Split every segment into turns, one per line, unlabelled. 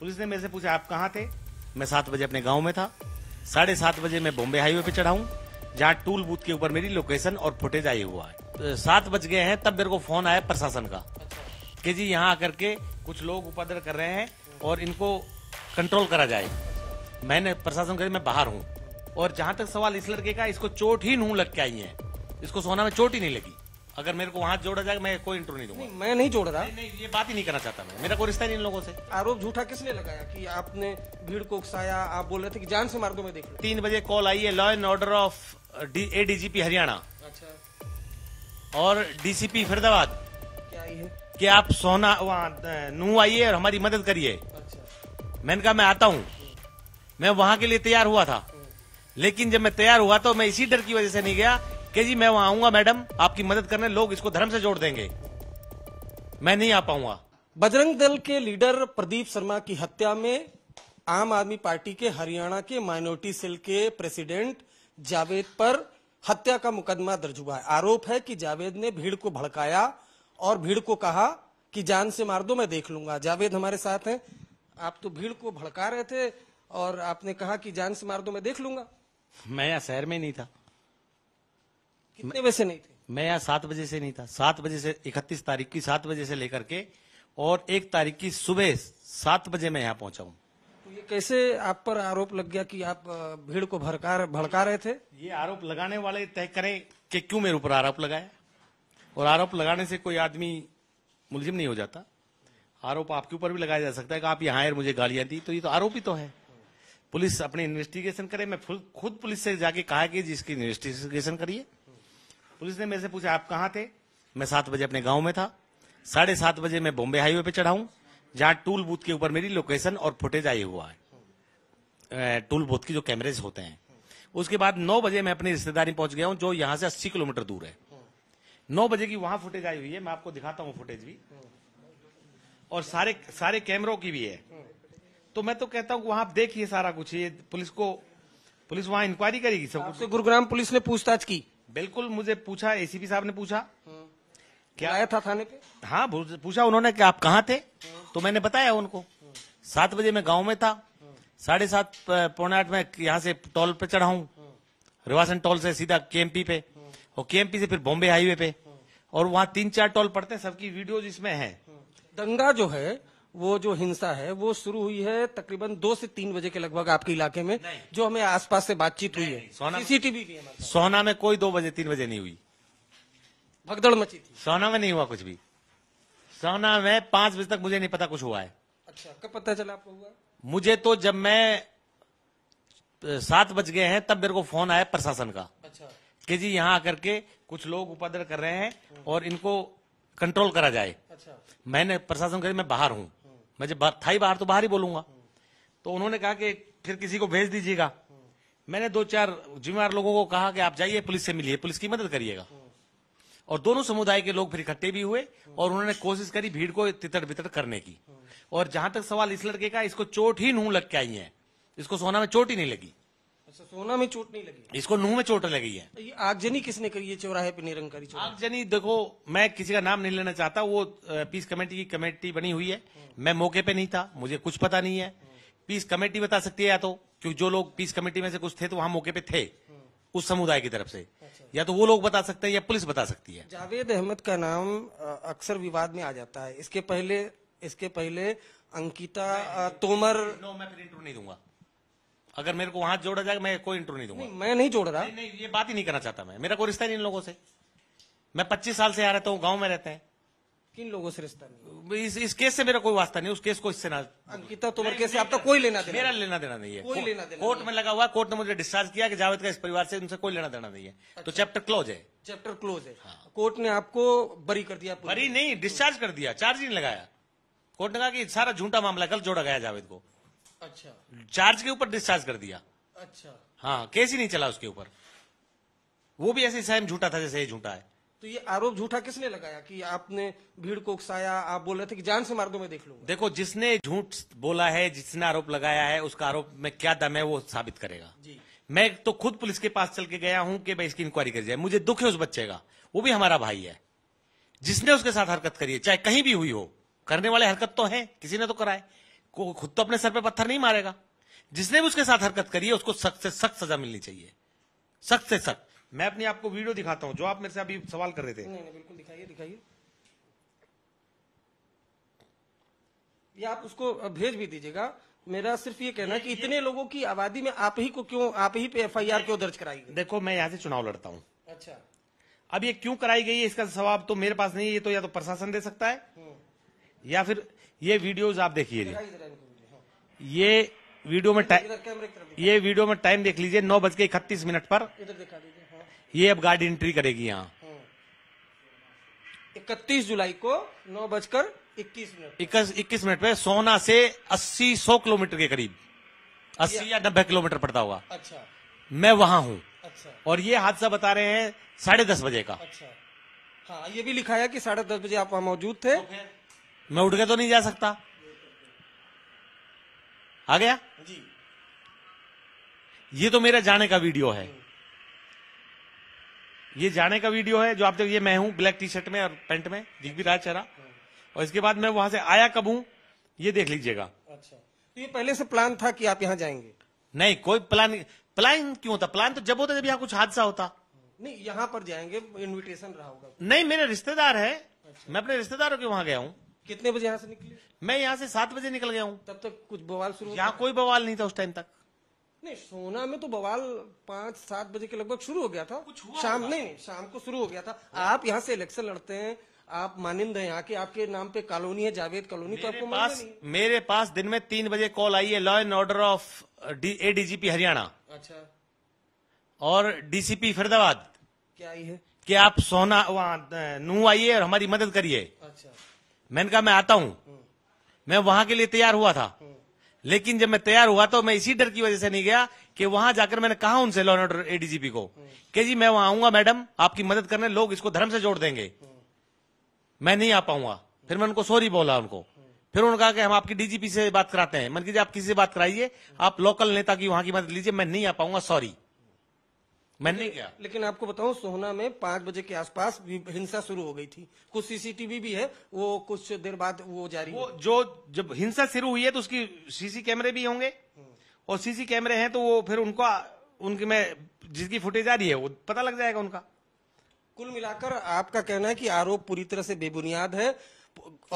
Police ने मेरे से पूछा आप कहाँ थे मैं सात बजे अपने गाँव में था साढ़े सात बजे मैं बॉम्बे हाईवे पे चढ़ा जहाँ टूल बूथ के ऊपर मेरी लोकेशन और फुटेज आई हुआ है तो सात बज गए हैं तब मेरे को फोन आया प्रशासन का कि जी यहाँ आकर के कुछ लोग उपद्रव कर रहे हैं और इनको कंट्रोल करा जाए मैंने प्रशासन कहा मैं बाहर हूँ और जहाँ तक सवाल इस लड़के का इसको चोट ही नहीं लग के आई है इसको सोना में चोट ही नहीं लगी अगर मेरे को वहाँ जोड़ा जाएगा मैं कोई इंटरव्यू नहीं दूंगा मैं नहीं जोड़ रहा नहीं, नहीं ये बात ही नहीं करना चाहता मैं मेरा कोई रिश्ता नहीं इन लोगों से आरोप झूठा
किसने लगाया कि आपने भीड़ को उकसाया आप बोल रहे थे कि जान से मार दो मैं देख तीन बजे कॉल आई है law and
order of ADGP Haryana
अच्छा
और डीसीपी फरीदाबाद क्या आई है कि आप सोना वहाँ नू आइए और हमारी मदद करिए अच्छा। मैंने कहा मैं आता हूँ मैं वहां के लिए तैयार हुआ था हम्म। लेकिन जब मैं तैयार हुआ तो मैं इसी डर की वजह से नहीं गया कि जी मैं वहां आऊंगा मैडम आपकी मदद करने लोग इसको धर्म से जोड़ देंगे मैं नहीं आ पाऊंगा बजरंग दल के लीडर प्रदीप शर्मा की
हत्या में आम आदमी पार्टी के हरियाणा के माइनॉरिटी सेल के प्रेसिडेंट जावेद पर हत्या का मुकदमा दर्ज हुआ है आरोप है कि जावेद ने भीड़ को भड़काया और भीड़ को कहा कि जान से मार दो मैं देख लूंगा जावेद हमारे साथ हैं आप तो भीड़ को भड़का रहे थे और आपने कहा कि जान से मार दो मैं देख लूंगा
मैं यहाँ शहर में नहीं था कितने बजे से नहीं थे मैं यहाँ सात बजे से नहीं था सात बजे से इकतीस तारीख की सात बजे से लेकर के और एक तारीख की सुबह सात बजे मैं यहाँ पहुंचा हूँ
तो ये कैसे आप पर आरोप लग गया कि आप भीड़ को भड़का भड़का रहे
थे ये आरोप लगाने वाले तय करें कि क्यों मेरे ऊपर आरोप लगाया और आरोप लगाने से कोई आदमी मुलजिम नहीं हो जाता आरोप आपके ऊपर भी लगाया जा सकता है कि आप यहाँ मुझे गालियां दी तो ये तो आरोप ही तो है पुलिस अपनी इन्वेस्टिगेशन करे मैं खुद पुलिस से जाके कहा कि जिसकी इन्वेस्टिगेशन करिए पुलिस ने मेरे से पूछा आप कहाँ थे मैं सात बजे अपने गांव में था साढ़े सात बजे मैं बॉम्बे हाईवे पे चढ़ाऊ जहाँ टूल बूथ के ऊपर मेरी लोकेशन और फुटेज आई हुआ है टूल बूथ की जो कैमरेज होते हैं उसके बाद नौ बजे मैं अपनी रिश्तेदारी पहुंच गया हूँ जो यहाँ से अस्सी किलोमीटर दूर है नौ बजे की वहां फुटेज आई हुई है मैं आपको दिखाता हूँ फुटेज भी और सारे सारे कैमरों की भी है तो मैं तो कहता हूँ वहां आप देखिए सारा कुछ ये पुलिस को पुलिस वहां इंक्वायरी करेगी सब कुछ गुरुग्राम पुलिस ने पूछताछ की बिल्कुल मुझे पूछा एसीपी साहब ने पूछा हम्म। क्या आया था थाने पे हाँ पूछा उन्होंने कि आप कहाँ थे हम्म। तो मैंने बताया उनको हम्म। सात बजे मैं गांव में था साढ़े सात पौने आठ में यहाँ से टोल पे चढ़ा हूँ रिवासन टोल से सीधा पी पे और पी से फिर बॉम्बे हाईवे पे और वहाँ तीन चार टोल पड़ते हैं सबकी वीडियो इसमें है दंगा जो है वो जो हिंसा है वो शुरू
हुई है तकरीबन दो से तीन बजे के लगभग आपके इलाके में जो हमें आसपास से बातचीत हुई है सोना सीसीटीवी भी
मतलब। सोना में कोई दो बजे तीन बजे नहीं हुई भगदड़ मची थी सोना में नहीं हुआ कुछ भी सोना में पांच बजे तक मुझे नहीं पता कुछ हुआ है
अच्छा कब पता चला
आपको हुआ मुझे तो जब मैं सात बज गए हैं तब मेरे को फोन आया प्रशासन का अच्छा कि जी यहाँ आकर के कुछ लोग उपद्रव कर रहे हैं और इनको कंट्रोल करा जाए अच्छा मैंने प्रशासन कह मैं बाहर हूँ मैं जब थाई बाहर तो बाहर ही बोलूंगा तो उन्होंने कहा कि फिर किसी को भेज दीजिएगा मैंने दो चार जिम्मेवार लोगों को कहा कि आप जाइए पुलिस से मिलिए पुलिस की मदद करिएगा और दोनों समुदाय के लोग फिर इकट्ठे भी हुए और उन्होंने कोशिश करी भीड़ को तितर बितर करने की और जहां तक सवाल इस लड़के का इसको चोट ही नू लग के आई है इसको सोना में चोट ही नहीं लगी
अच्छा सोना में चोट नहीं लगी
इसको नुह में चोट लगी है ये आगजनी किसने करी है चौराहे पे निरंकारी आगजनी देखो मैं किसी का नाम नहीं लेना चाहता वो पीस कमेटी की कमेटी बनी हुई है मैं मौके पे नहीं था मुझे कुछ पता नहीं है पीस कमेटी बता सकती है या तो क्योंकि जो लोग पीस कमेटी में से कुछ थे तो वहां मौके पे थे उस समुदाय की तरफ से अच्छा। या तो वो लोग बता सकते हैं या पुलिस बता सकती
है जावेद अहमद का नाम अक्सर विवाद में आ जाता है इसके पहले इसके पहले अंकिता
तोमर नो मैं नहीं दूंगा अगर मेरे को वहां जोड़ा जाएगा मैं कोई इंटरव्यू नहीं दूंगा नहीं, मैं नहीं जोड़ रहा नहीं, नहीं ये बात ही नहीं करना चाहता मैं मेरा कोई रिश्ता नहीं इन लोगों से मैं पच्चीस साल से यहाँ रहता हूँ गाँव में रहते हैं किन लोगों से रिश्ता नहीं इस, केस से मेरा कोई वास्ता नहीं उस केस को इससे ना अंकिता तोमर केस से आपका कोई लेना मेरा लेना देना नहीं है कोई लेना देना कोर्ट में लगा हुआ कोर्ट ने मुझे डिस्चार्ज किया कि जावेद का इस परिवार से उनसे कोई लेना देना नहीं है तो अच्छा। चैप्टर क्लोज है चैप्टर क्लोज है हाँ। कोर्ट ने आपको बरी कर दिया बरी नहीं डिस्चार्ज कर दिया चार्ज नहीं लगाया कोर्ट ने कहा कि सारा झूठा मामला कल जोड़ा गया जावेद को अच्छा चार्ज के ऊपर डिस्चार्ज कर दिया अच्छा हाँ केस ही नहीं चला उसके ऊपर वो भी ऐसे सैम झूठा था जैसे ये झूठा है
तो ये आरोप झूठा किसने लगाया कि आपने भीड़ को उकसाया आप बोल रहे थे कि जान से मार दो मैं देख लूंगा
देखो जिसने झूठ बोला है जिसने आरोप लगाया है उसका आरोप में क्या दम है वो साबित करेगा जी मैं तो खुद पुलिस के पास चल के गया हूं कि भाई इसकी इंक्वायरी कर जाए मुझे दुख है उस बच्चे का वो भी हमारा भाई है जिसने उसके साथ हरकत करी है चाहे कहीं भी हुई हो करने वाले हरकत तो है किसी ने तो कराए को खुद तो अपने सर पे पत्थर नहीं मारेगा जिसने भी उसके साथ हरकत करी है उसको सख्त से सख्त सजा मिलनी चाहिए सख्त से सख्त मैं अपनी आपको वीडियो दिखाता हूं जो आप मेरे से अभी सवाल कर रहे थे नहीं बिल्कुल दिखाइए दिखाइए आप उसको भेज भी दीजिएगा
मेरा सिर्फ ये कहना ये, कि इतने लोगों की आबादी में आप ही को क्यों आप ही पे एफआईआर क्यों दर्ज कराई
देखो मैं यहाँ से चुनाव लड़ता हूँ अच्छा अब ये क्यों कराई गई है इसका जवाब तो मेरे पास नहीं है ये तो या तो प्रशासन दे सकता है हम्म। या फिर ये वीडियोस आप देखिए हाँ। ये वीडियो में
टाइम
ये वीडियो में टाइम देख लीजिए नौ बज के इकतीस मिनट पर
हाँ।
ये अब गाड़ी एंट्री करेगी यहाँ
हाँ। इकतीस जुलाई को नौ बजकर इक्कीस
मिनट इक्कीस मिनट पे सोना से अस्सी सौ किलोमीटर के करीब अस्सी या नब्बे किलोमीटर पड़ता होगा अच्छा मैं वहां हूँ अच्छा और ये हादसा बता रहे हैं साढ़े दस बजे का
अच्छा हाँ ये भी
लिखा है कि साढ़े
दस बजे आप वहाँ मौजूद थे तो
मैं उठ के तो नहीं जा सकता आ गया जी ये तो मेरा जाने का वीडियो है ये जाने का वीडियो है जो आप देखो ये मैं हूं ब्लैक टी शर्ट में और पेंट में दिख भी रहा चेहरा और इसके बाद मैं वहां से आया कब हूं ये देख लीजिएगा
अच्छा तो
ये पहले से प्लान था कि आप यहाँ जाएंगे नहीं कोई प्लान प्लान क्यों होता प्लान तो जब होता जब यहाँ कुछ हादसा होता
नहीं यहाँ पर जाएंगे इन्विटेशन रहा होगा
नहीं मेरे रिश्तेदार है अच्छा। मैं अपने रिश्तेदारों के वहां गया हूँ कितने बजे यहाँ से निकले मैं यहाँ से सात बजे निकल गया हूँ तब तक कुछ बवाल शुरू यहाँ कोई बवाल नहीं था उस टाइम तक
नहीं सोना में तो बवाल पांच सात बजे के लगभग शुरू हो गया था कुछ हुआ शाम नहीं नहीं शाम को शुरू हो गया था आप यहाँ से इलेक्शन लड़ते हैं आप मानिंद है यहाँ के आपके नाम पे कॉलोनी है जावेद कॉलोनी तो आपको पास
मेरे पास दिन में तीन बजे कॉल आई है law and order of ADGP Haryana अच्छा और डीसीपी फरीदाबाद क्या आई है कि आप सोना वहाँ नू आइए और हमारी मदद करिए अच्छा मैंने कहा मैं आता हूं मैं वहां के लिए तैयार हुआ था लेकिन जब मैं तैयार हुआ तो मैं इसी डर की वजह से नहीं गया कि वहां जाकर मैंने कहा उनसे लॉ एंड एडीजीपी को कि जी मैं वहां आऊंगा मैडम आपकी मदद करने लोग इसको धर्म से जोड़ देंगे मैं नहीं आ पाऊंगा फिर मैं उनको सॉरी बोला उनको फिर उन्होंने कहा कि हम आपकी डीजीपी से बात कराते हैं मन कीजिए आप किसी से बात कराइए आप लोकल नेता की वहां की मदद लीजिए मैं नहीं आ पाऊंगा सॉरी मैंने क्या
लेकिन आपको बताऊं सोहना में पांच बजे के आसपास हिंसा शुरू हो गई थी कुछ
सीसीटीवी भी है वो कुछ देर बाद वो जारी वो जो जब हिंसा शुरू हुई है तो उसकी सीसी कैमरे भी होंगे हम्म। और सीसी कैमरे हैं तो वो फिर उनको उनके में जिसकी फुटेज आ रही है वो पता लग जाएगा उनका
कुल मिलाकर आपका कहना है कि आरोप पूरी तरह से
बेबुनियाद है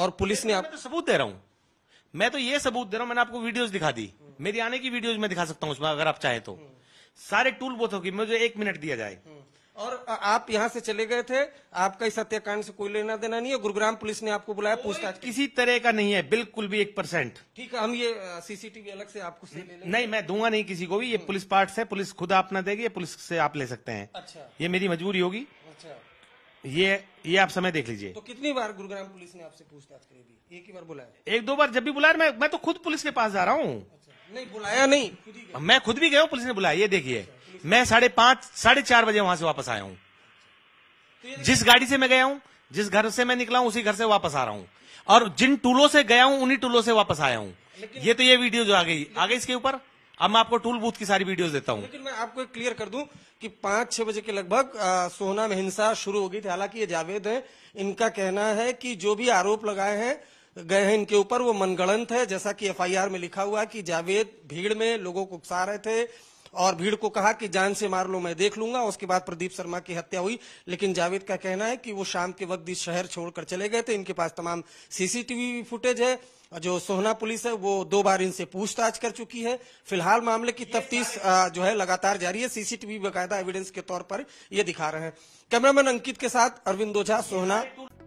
और पुलिस ने आप तो सबूत दे रहा हूँ मैं तो ये सबूत दे रहा हूँ मैंने आपको वीडियोज दिखा दी मेरी आने की वीडियोज मैं दिखा सकता हूँ उसमें अगर आप चाहे तो हम्म। सारे टूल बोथ होगी मुझे एक मिनट दिया जाए हम्म। और आप यहाँ से चले गए थे आपका इस हत्याकांड से कोई लेना देना नहीं है गुरुग्राम पुलिस ने आपको बुलाया पूछताछ किसी तरह का नहीं है बिल्कुल भी एक परसेंट
ठीक है हम ये सीसीटीवी अलग से आपको से
ले नहीं मैं दूंगा नहीं किसी को भी ये हम्म। पुलिस पार्ट है पुलिस खुद आप ना देगी पुलिस से आप ले सकते हैं अच्छा ये मेरी मजबूरी होगी अच्छा ये ये आप समय देख लीजिए तो
कितनी बार गुरुग्राम पुलिस ने आपसे पूछताछ करेगी एक ही बार बुलाया
एक दो बार जब भी बुलाया मैं तो खुद पुलिस के पास जा रहा हूँ अच्छा।
नहीं बुलाया नहीं
मैं खुद भी गया पुलिस ने बुलाया ये देखिए मैं साढ़े पांच साढ़े चार बजे वहां से वापस आया हूँ जिस गाड़ी से मैं गया हूँ जिस घर से मैं निकला हूँ उसी घर से वापस आ रहा हूँ और जिन टूलों से गया हूँ उन्हीं टूलों से वापस आया हूँ ये तो ये वीडियो जो आ गई आ गई इसके ऊपर अब मैं आपको टूल बूथ की सारी वीडियो देता हूँ लेकिन
मैं आपको क्लियर कर दू की पांच छह बजे के लगभग सोना में हिंसा शुरू हो गई थी हालांकि ये जावेद है इनका कहना है की जो भी आरोप लगाए हैं गए हैं इनके ऊपर वो मनगणंत है जैसा कि एफआईआर में लिखा हुआ है कि जावेद भीड़ में लोगों को उकसा रहे थे और भीड़ को कहा कि जान से मार लो मैं देख लूंगा उसके बाद प्रदीप शर्मा की हत्या हुई लेकिन जावेद का कहना है कि वो शाम के वक्त इस शहर छोड़कर चले गए थे इनके पास तमाम सीसीटीवी फुटेज है जो सोहना पुलिस है वो दो बार इनसे पूछताछ कर चुकी है फिलहाल मामले की तफ्तीश जो है लगातार जारी है सीसीटीवी बाकायदा एविडेंस के तौर पर ये दिखा रहे हैं कैमरामैन अंकित के साथ अरविंद ओझा सोहना